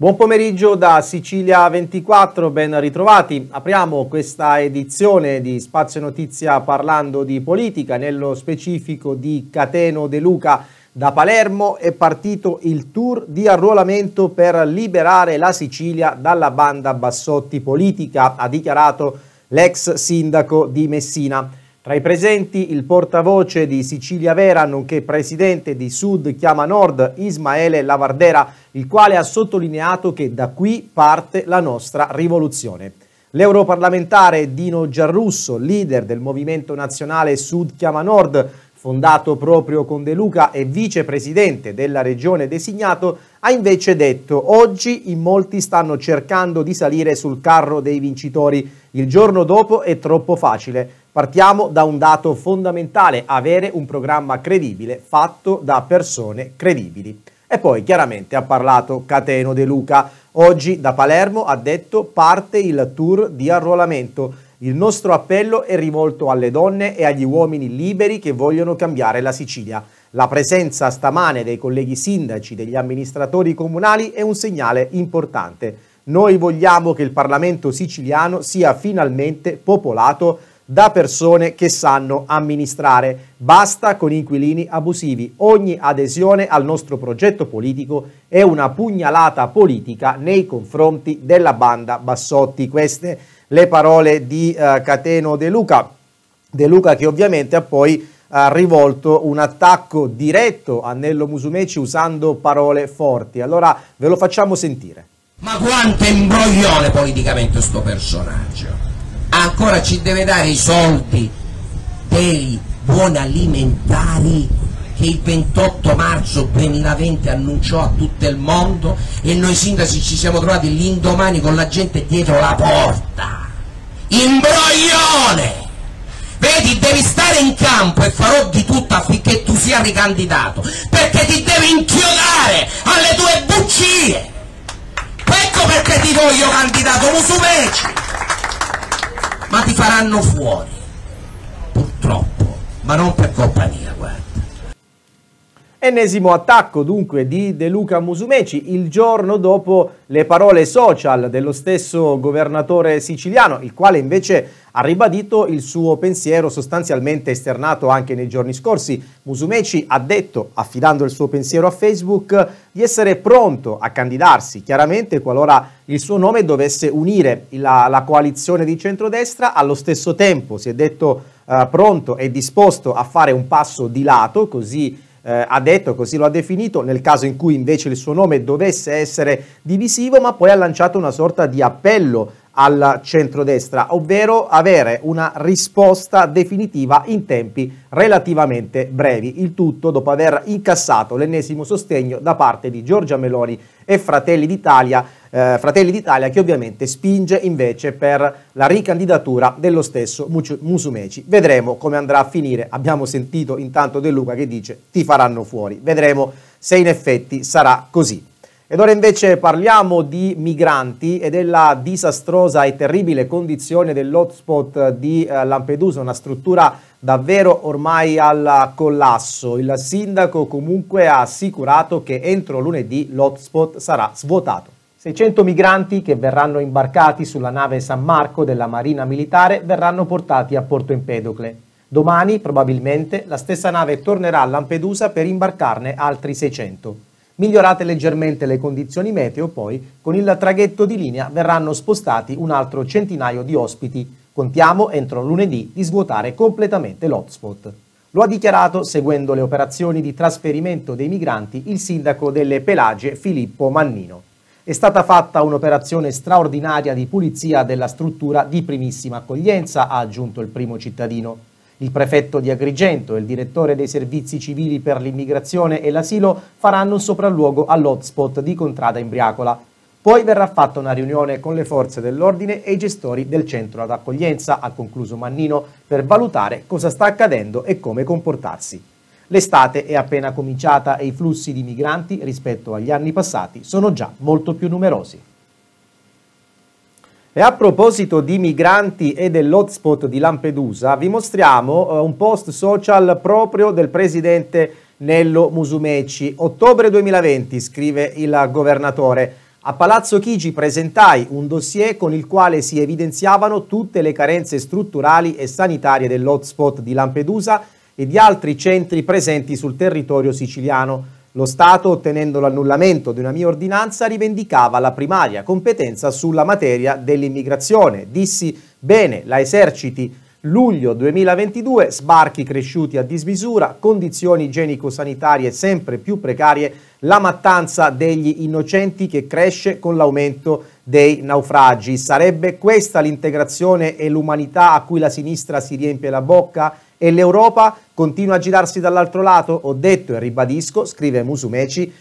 Buon pomeriggio da Sicilia 24, ben ritrovati. Apriamo questa edizione di Spazio Notizia parlando di politica, nello specifico di Cateno De Luca. Da Palermo è partito il tour di arruolamento per liberare la Sicilia dalla banda Bassotti politica, ha dichiarato l'ex sindaco di Messina. Tra i presenti il portavoce di Sicilia Vera, nonché presidente di Sud Chiama Nord, Ismaele Lavardera, il quale ha sottolineato che da qui parte la nostra rivoluzione. L'europarlamentare Dino Giarrusso, leader del Movimento Nazionale Sud Chiama Nord, fondato proprio con De Luca e vicepresidente della regione designato, ha invece detto «Oggi in molti stanno cercando di salire sul carro dei vincitori, il giorno dopo è troppo facile». Partiamo da un dato fondamentale, avere un programma credibile fatto da persone credibili. E poi chiaramente ha parlato Cateno De Luca. Oggi da Palermo ha detto parte il tour di arruolamento. Il nostro appello è rivolto alle donne e agli uomini liberi che vogliono cambiare la Sicilia. La presenza stamane dei colleghi sindaci, degli amministratori comunali è un segnale importante. Noi vogliamo che il Parlamento siciliano sia finalmente popolato da persone che sanno amministrare. Basta con inquilini abusivi. Ogni adesione al nostro progetto politico è una pugnalata politica nei confronti della banda Bassotti. Queste le parole di uh, Cateno De Luca. De Luca che ovviamente ha poi ha eh, rivolto un attacco diretto a Nello Musumeci usando parole forti. Allora ve lo facciamo sentire. Ma quanto imbroglione politicamente sto personaggio ancora ci deve dare i soldi dei buoni alimentari che il 28 marzo 2020 annunciò a tutto il mondo e noi sindaci ci siamo trovati l'indomani con la gente dietro la porta imbroglione vedi devi stare in campo e farò di tutto affinché tu sia ricandidato perché ti devi inchiodare alle tue bugie ecco perché ti voglio candidato Musumeci ma ti faranno fuori, purtroppo, ma non per colpa mia. Ennesimo attacco dunque di De Luca Musumeci il giorno dopo le parole social dello stesso governatore siciliano, il quale invece ha ribadito il suo pensiero sostanzialmente esternato anche nei giorni scorsi. Musumeci ha detto, affidando il suo pensiero a Facebook, di essere pronto a candidarsi, chiaramente qualora il suo nome dovesse unire la, la coalizione di centrodestra, allo stesso tempo si è detto eh, pronto e disposto a fare un passo di lato, così eh, ha detto, così lo ha definito, nel caso in cui invece il suo nome dovesse essere divisivo, ma poi ha lanciato una sorta di appello al centrodestra, ovvero avere una risposta definitiva in tempi relativamente brevi. Il tutto dopo aver incassato l'ennesimo sostegno da parte di Giorgia Meloni e Fratelli d'Italia eh, Fratelli d'Italia che ovviamente spinge invece per la ricandidatura dello stesso Musumeci. Vedremo come andrà a finire, abbiamo sentito intanto De Luca che dice ti faranno fuori, vedremo se in effetti sarà così. Ed ora invece parliamo di migranti e della disastrosa e terribile condizione dell'hotspot di eh, Lampedusa, una struttura davvero ormai al collasso. Il sindaco comunque ha assicurato che entro lunedì l'hotspot sarà svuotato. 600 migranti che verranno imbarcati sulla nave San Marco della Marina Militare verranno portati a Porto Empedocle. Domani, probabilmente, la stessa nave tornerà a Lampedusa per imbarcarne altri 600. Migliorate leggermente le condizioni meteo, poi, con il traghetto di linea verranno spostati un altro centinaio di ospiti. Contiamo entro lunedì di svuotare completamente l'hotspot. Lo ha dichiarato, seguendo le operazioni di trasferimento dei migranti, il sindaco delle Pelagie Filippo Mannino è stata fatta un'operazione straordinaria di pulizia della struttura di primissima accoglienza, ha aggiunto il primo cittadino. Il prefetto di Agrigento e il direttore dei servizi civili per l'immigrazione e l'asilo faranno un sopralluogo all'hotspot di Contrada Imbriacola. Poi verrà fatta una riunione con le forze dell'ordine e i gestori del centro ad accoglienza, ha concluso Mannino, per valutare cosa sta accadendo e come comportarsi. L'estate è appena cominciata e i flussi di migranti rispetto agli anni passati sono già molto più numerosi. E a proposito di migranti e dell'hotspot di Lampedusa, vi mostriamo eh, un post social proprio del presidente Nello Musumeci. Ottobre 2020, scrive il governatore. A Palazzo Chigi presentai un dossier con il quale si evidenziavano tutte le carenze strutturali e sanitarie dell'hotspot di Lampedusa e di altri centri presenti sul territorio siciliano. Lo Stato, ottenendo l'annullamento di una mia ordinanza, rivendicava la primaria competenza sulla materia dell'immigrazione. Dissi, bene, la eserciti. Luglio 2022, sbarchi cresciuti a dismisura, condizioni igienico-sanitarie sempre più precarie, la mattanza degli innocenti che cresce con l'aumento dei naufragi. Sarebbe questa l'integrazione e l'umanità a cui la sinistra si riempie la bocca? E l'Europa? Continua a girarsi dall'altro lato? Ho detto e ribadisco, scrive Musumeci,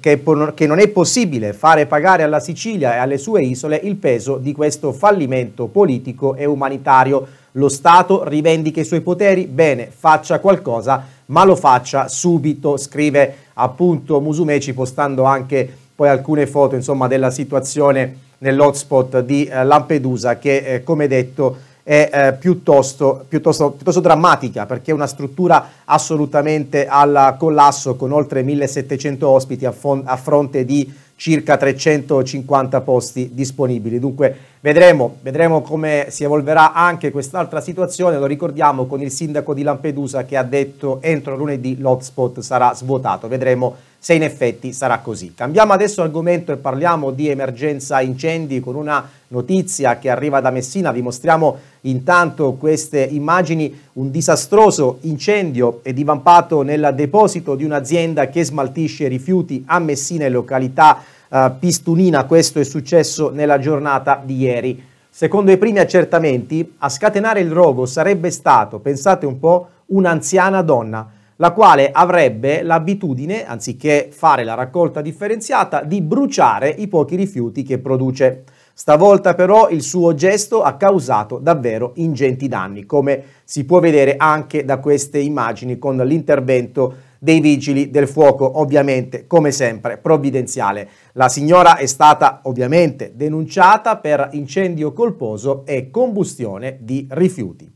che, non è possibile fare pagare alla Sicilia e alle sue isole il peso di questo fallimento politico e umanitario. Lo Stato rivendica i suoi poteri, bene, faccia qualcosa, ma lo faccia subito, scrive appunto Musumeci postando anche poi alcune foto insomma, della situazione nell'hotspot di eh, Lampedusa che eh, come detto è eh, piuttosto, piuttosto, piuttosto, drammatica perché è una struttura assolutamente al collasso con oltre 1700 ospiti a, fon- a fronte di circa 350 posti disponibili. Dunque vedremo, vedremo, come si evolverà anche quest'altra situazione, lo ricordiamo con il sindaco di Lampedusa che ha detto entro lunedì l'hotspot sarà svuotato, vedremo se in effetti sarà così. Cambiamo adesso argomento e parliamo di emergenza incendi con una notizia che arriva da Messina. Vi mostriamo intanto queste immagini, un disastroso incendio è divampato nel deposito di un'azienda che smaltisce rifiuti a Messina e località eh, Pistunina. Questo è successo nella giornata di ieri. Secondo i primi accertamenti, a scatenare il rogo sarebbe stato, pensate un po', un'anziana donna la quale avrebbe l'abitudine, anziché fare la raccolta differenziata, di bruciare i pochi rifiuti che produce. Stavolta però il suo gesto ha causato davvero ingenti danni, come si può vedere anche da queste immagini con l'intervento dei vigili del fuoco, ovviamente come sempre provvidenziale. La signora è stata ovviamente denunciata per incendio colposo e combustione di rifiuti.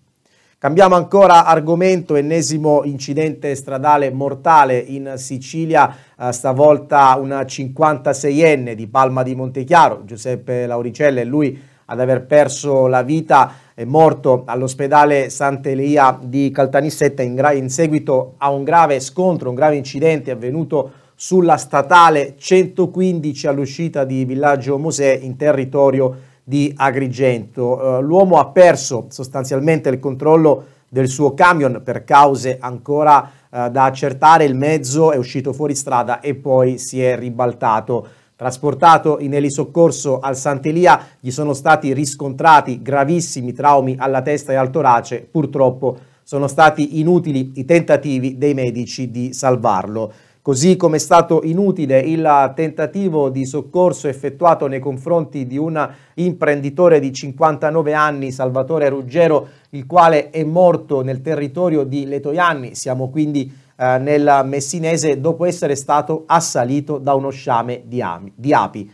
Cambiamo ancora argomento, ennesimo incidente stradale mortale in Sicilia, eh, stavolta una 56enne di Palma di Montechiaro, Giuseppe Lauricella, è lui ad aver perso la vita, è morto all'ospedale Sant'Elia di Caltanissetta in, in seguito a un grave scontro, un grave incidente avvenuto sulla statale 115 all'uscita di Villaggio Mosè in territorio Sicilia di Agrigento. Eh, l'uomo ha perso sostanzialmente il controllo del suo camion per cause ancora eh, da accertare, il mezzo è uscito fuori strada e poi si è ribaltato. Trasportato in elisoccorso al Sant'Elia gli sono stati riscontrati gravissimi traumi alla testa e al torace, purtroppo sono stati inutili i tentativi dei medici di salvarlo. Così come è stato inutile il tentativo di soccorso effettuato nei confronti di un imprenditore di 59 anni, Salvatore Ruggero, il quale è morto nel territorio di Letoianni, siamo quindi eh, nel Messinese, dopo essere stato assalito da uno sciame di, ami, di api.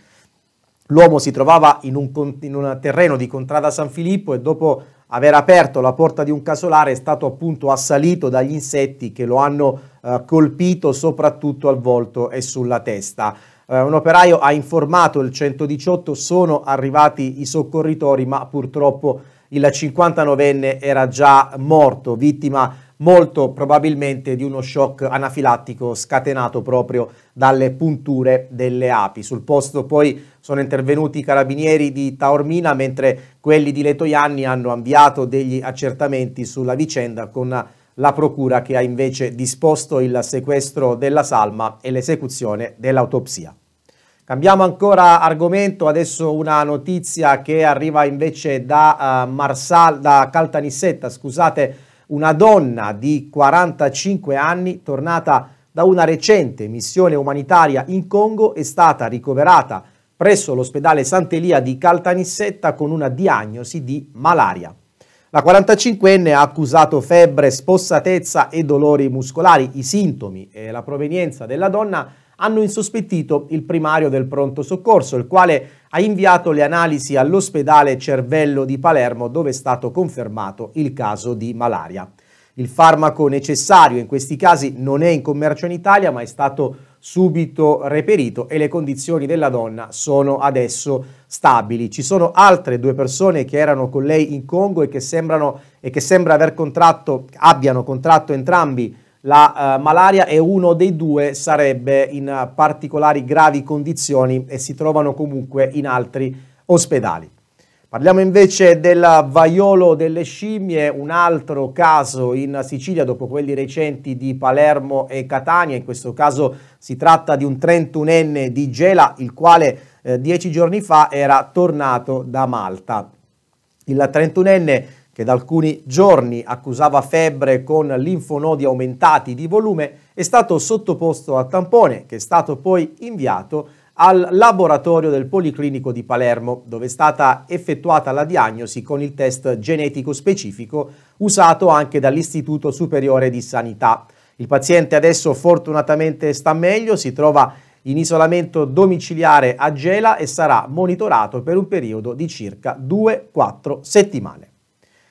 L'uomo si trovava in un, in un, terreno di Contrada San Filippo e dopo aver aperto la porta di un casolare è stato appunto assalito dagli insetti che lo hanno eh, colpito soprattutto al volto e sulla testa. Eh, un operaio ha informato il 118, sono arrivati i soccorritori, ma purtroppo il 59enne era già morto, vittima molto probabilmente di uno shock anafilattico scatenato proprio dalle punture delle api. Sul posto poi sono intervenuti i carabinieri di Taormina, mentre quelli di Letoianni hanno avviato degli accertamenti sulla vicenda con la procura che ha invece disposto il sequestro della salma e l'esecuzione dell'autopsia. Cambiamo ancora argomento, adesso una notizia che arriva invece da, uh, Marsal, da Caltanissetta, scusate, una donna di 45 anni tornata da una recente missione umanitaria in Congo è stata ricoverata presso l'ospedale Sant'Elia di Caltanissetta con una diagnosi di malaria. La 45enne ha accusato febbre, spossatezza e dolori muscolari. I sintomi e la provenienza della donna hanno insospettito il primario del pronto soccorso, il quale ha inviato le analisi all'ospedale Cervello di Palermo dove è stato confermato il caso di malaria. Il farmaco necessario in questi casi non è in commercio in Italia ma è stato subito reperito e le condizioni della donna sono adesso stabili. Ci sono altre due persone che erano con lei in Congo e che, sembrano, e che sembra contratto, abbiano contratto entrambi la uh, malaria e uno dei due sarebbe in particolari gravi condizioni e si trovano comunque in altri ospedali. Parliamo invece del vaiolo delle scimmie, un altro caso in Sicilia dopo quelli recenti di Palermo e Catania, in questo caso si tratta di un 31enne di Gela il quale eh, dieci giorni fa era tornato da Malta. Il 31enne che da alcuni giorni accusava febbre con linfonodi aumentati di volume, è stato sottoposto a tampone che è stato poi inviato al laboratorio del Policlinico di Palermo, dove è stata effettuata la diagnosi con il test genetico specifico usato anche dall'Istituto Superiore di Sanità. Il paziente adesso fortunatamente sta meglio, si trova in isolamento domiciliare a Gela e sarà monitorato per un periodo di circa 2-4 settimane.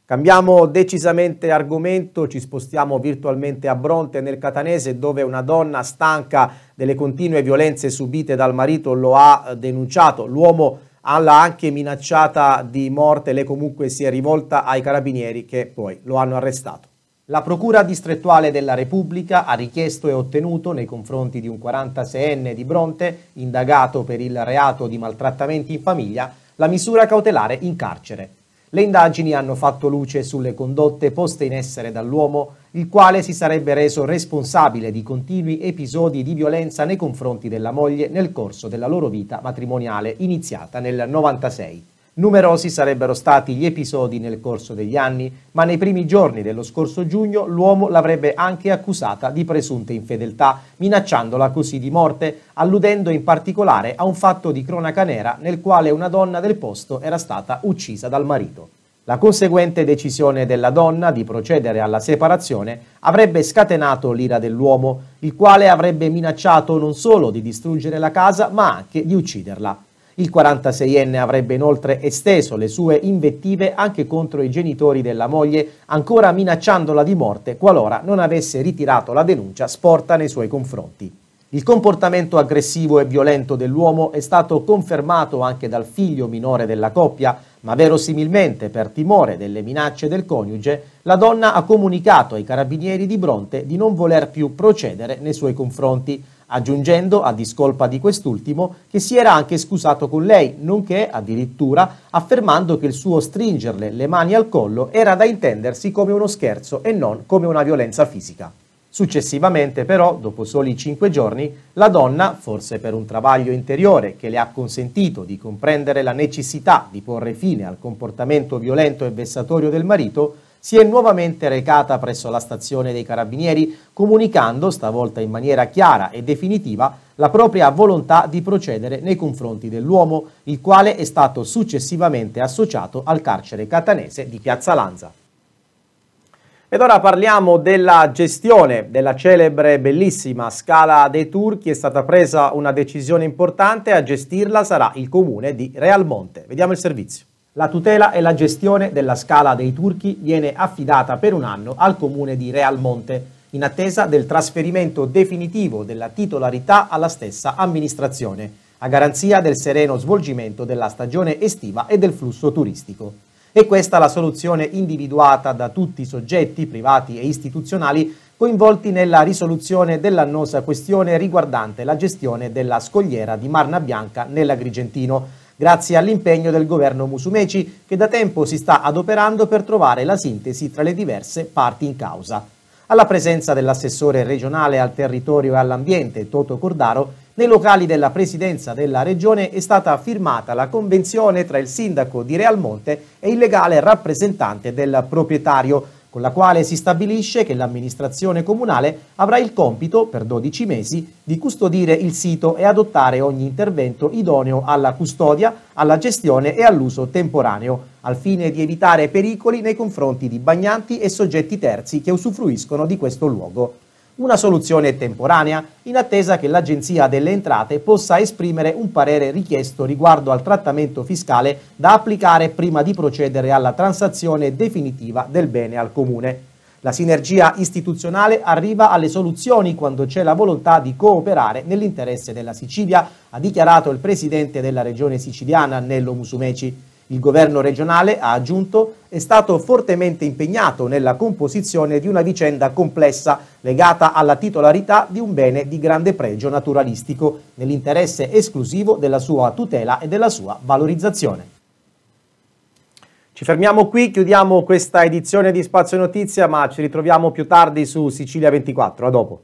Cambiamo decisamente argomento, ci spostiamo virtualmente a Bronte nel Catanese dove una donna stanca delle continue violenze subite dal marito lo ha denunciato. L'uomo l'ha anche minacciata di morte, lei comunque si è rivolta ai carabinieri che poi lo hanno arrestato. La Procura distrettuale della Repubblica ha richiesto e ottenuto nei confronti di un 46enne di Bronte, indagato per il reato di maltrattamenti in famiglia, la misura cautelare in carcere. Le indagini hanno fatto luce sulle condotte poste in essere dall'uomo, il quale si sarebbe reso responsabile di continui episodi di violenza nei confronti della moglie nel corso della loro vita matrimoniale iniziata nel 96. Numerosi sarebbero stati gli episodi nel corso degli anni, ma nei primi giorni dello scorso giugno l'uomo l'avrebbe anche accusata di presunte infedeltà, minacciandola così di morte, alludendo in particolare a un fatto di cronaca nera nel quale una donna del posto era stata uccisa dal marito. La conseguente decisione della donna di procedere alla separazione avrebbe scatenato l'ira dell'uomo, il quale avrebbe minacciato non solo di distruggere la casa, ma anche di ucciderla. Il 46enne avrebbe inoltre esteso le sue invettive anche contro i genitori della moglie, ancora minacciandola di morte qualora non avesse ritirato la denuncia sporta nei suoi confronti. Il comportamento aggressivo e violento dell'uomo è stato confermato anche dal figlio minore della coppia, ma verosimilmente per timore delle minacce del coniuge, la donna ha comunicato ai carabinieri di Bronte di non voler più procedere nei suoi confronti, aggiungendo a discolpa di quest'ultimo che si era anche scusato con lei, nonché addirittura affermando che il suo stringerle le mani al collo era da intendersi come uno scherzo e non come una violenza fisica. Successivamente però, dopo soli cinque giorni, la donna, forse per un travaglio interiore che le ha consentito di comprendere la necessità di porre fine al comportamento violento e vessatorio del marito, si è nuovamente recata presso la stazione dei carabinieri comunicando, stavolta in maniera chiara e definitiva, la propria volontà di procedere nei confronti dell'uomo, il quale è stato successivamente associato al carcere catanese di Piazza Lanza. Ed ora parliamo della gestione della celebre, e bellissima Scala dei Turchi. È stata presa una decisione importante, a gestirla sarà il comune di Realmonte. Vediamo il servizio. La tutela e la gestione della scala dei turchi viene affidata per un anno al comune di Realmonte, in attesa del trasferimento definitivo della titolarità alla stessa amministrazione, a garanzia del sereno svolgimento della stagione estiva e del flusso turistico. E questa la soluzione individuata da tutti i soggetti privati e istituzionali coinvolti nella risoluzione dell'annosa questione riguardante la gestione della scogliera di Marna Bianca nell'Agrigentino, grazie all'impegno del governo Musumeci che da tempo si sta adoperando per trovare la sintesi tra le diverse parti in causa. Alla presenza dell'assessore regionale al territorio e all'ambiente Toto Cordaro, nei locali della presidenza della regione è stata firmata la convenzione tra il sindaco di Realmonte e il legale rappresentante del proprietario con la quale si stabilisce che l'amministrazione comunale avrà il compito, per 12 mesi, di custodire il sito e adottare ogni intervento idoneo alla custodia, alla gestione e all'uso temporaneo, al fine di evitare pericoli nei confronti di bagnanti e soggetti terzi che usufruiscono di questo luogo una soluzione temporanea in attesa che l'Agenzia delle Entrate possa esprimere un parere richiesto riguardo al trattamento fiscale da applicare prima di procedere alla transazione definitiva del bene al Comune. La sinergia istituzionale arriva alle soluzioni quando c'è la volontà di cooperare nell'interesse della Sicilia, ha dichiarato il presidente della regione siciliana Nello Musumeci. Il governo regionale, ha aggiunto, è stato fortemente impegnato nella composizione di una vicenda complessa legata alla titolarità di un bene di grande pregio naturalistico, nell'interesse esclusivo della sua tutela e della sua valorizzazione. Ci fermiamo qui, chiudiamo questa edizione di Spazio Notizia, ma ci ritroviamo più tardi su Sicilia 24. A dopo.